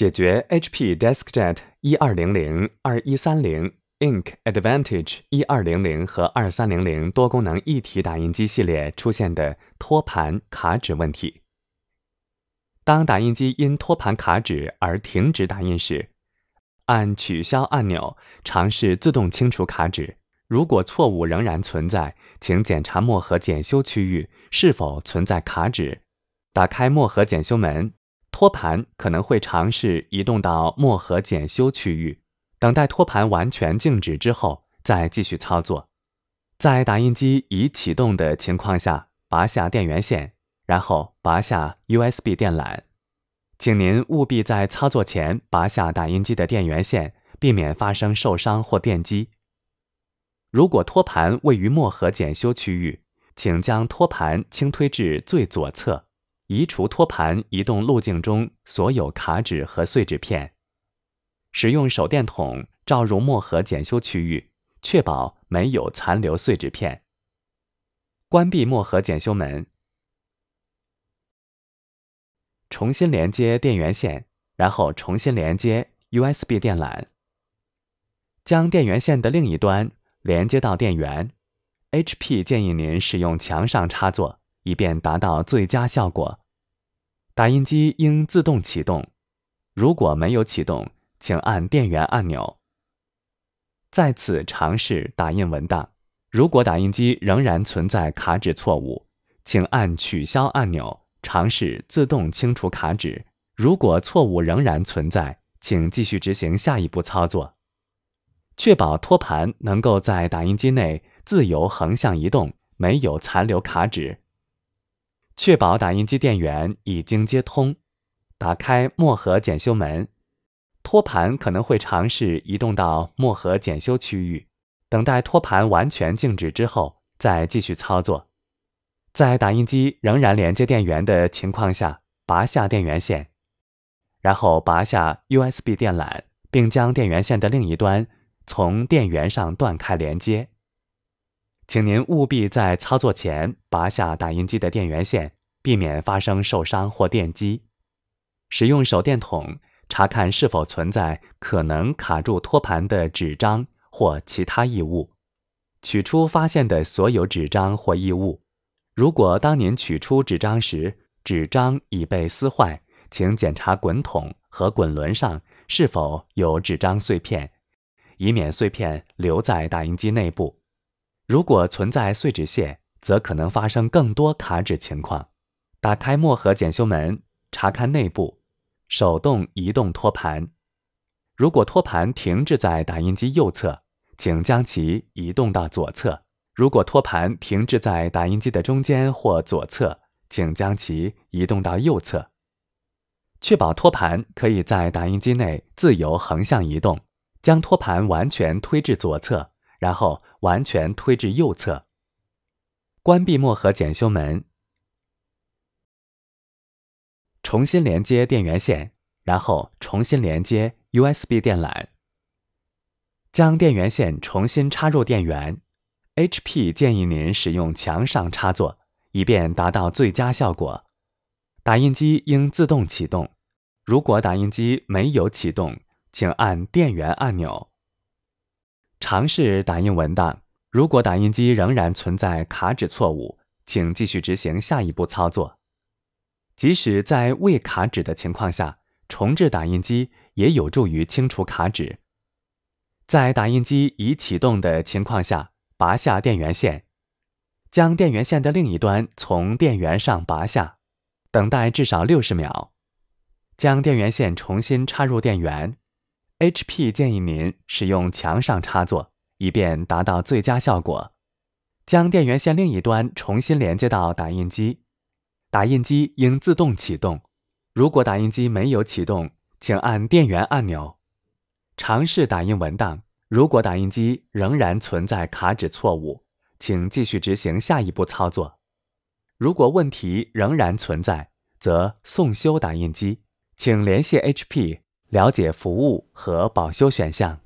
解决 HP DeskJet 一二零零二一三零 Ink Advantage 一二零零和二三零零多功能一体打印机系列出现的托盘卡纸问题。当打印机因托盘卡纸而停止打印时，按取消按钮，尝试自动清除卡纸。如果错误仍然存在，请检查墨盒检修区域是否存在卡纸。打开墨盒检修门。托盘可能会尝试移动到墨盒检修区域，等待托盘完全静止之后再继续操作。在打印机已启动的情况下，拔下电源线，然后拔下 USB 电缆。请您务必在操作前拔下打印机的电源线，避免发生受伤或电击。如果托盘位于墨盒检修区域，请将托盘轻推至最左侧。移除托盘移动路径中所有卡纸和碎纸片。使用手电筒照入墨盒检修区域，确保没有残留碎纸片。关闭墨盒检修门。重新连接电源线，然后重新连接 USB 电缆。将电源线的另一端连接到电源。HP 建议您使用墙上插座。以便达到最佳效果，打印机应自动启动。如果没有启动，请按电源按钮，再次尝试打印文档。如果打印机仍然存在卡纸错误，请按取消按钮，尝试自动清除卡纸。如果错误仍然存在，请继续执行下一步操作，确保托盘能够在打印机内自由横向移动，没有残留卡纸。确保打印机电源已经接通，打开墨盒检修门，托盘可能会尝试移动到墨盒检修区域。等待托盘完全静止之后，再继续操作。在打印机仍然连接电源的情况下，拔下电源线，然后拔下 USB 电缆，并将电源线的另一端从电源上断开连接。请您务必在操作前拔下打印机的电源线，避免发生受伤或电击。使用手电筒查看是否存在可能卡住托盘的纸张或其他异物，取出发现的所有纸张或异物。如果当您取出纸张时，纸张已被撕坏，请检查滚筒和滚轮上是否有纸张碎片，以免碎片留在打印机内部。如果存在碎纸屑，则可能发生更多卡纸情况。打开墨盒检修门，查看内部。手动移动托盘。如果托盘停滞在打印机右侧，请将其移动到左侧。如果托盘停滞在打印机的中间或左侧，请将其移动到右侧。确保托盘可以在打印机内自由横向移动。将托盘完全推至左侧。然后完全推至右侧，关闭墨盒检修门，重新连接电源线，然后重新连接 USB 电缆。将电源线重新插入电源。HP 建议您使用墙上插座，以便达到最佳效果。打印机应自动启动。如果打印机没有启动，请按电源按钮。尝试打印文档。如果打印机仍然存在卡纸错误，请继续执行下一步操作。即使在未卡纸的情况下，重置打印机也有助于清除卡纸。在打印机已启动的情况下，拔下电源线，将电源线的另一端从电源上拔下，等待至少六十秒，将电源线重新插入电源。HP 建议您使用墙上插座，以便达到最佳效果。将电源线另一端重新连接到打印机，打印机应自动启动。如果打印机没有启动，请按电源按钮，尝试打印文档。如果打印机仍然存在卡纸错误，请继续执行下一步操作。如果问题仍然存在，则送修打印机，请联系 HP。了解服务和保修选项。